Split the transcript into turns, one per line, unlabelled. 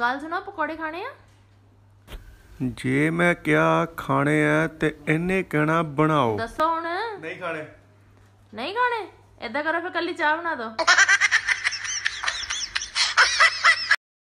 ਕੱਲ ਸੁਣਾ ਪਕੌੜੇ ਖਾਣੇ ਆ
ਜੇ ਮੈਂ ਕਿਹਾ ਖਾਣੇ ਆ ਤੇ ਇਹਨੇ ਕਹਿਣਾ ਬਣਾਓ
ਦੱਸੋ ਹੁਣ ਨਹੀਂ ਖਾਣੇ ਨਹੀਂ ਖਾਣੇ ਐਦਾਂ ਕਰੋ ਫਿਰ ਕੱਲੀ ਚਾਹ ਬਣਾ ਦੋ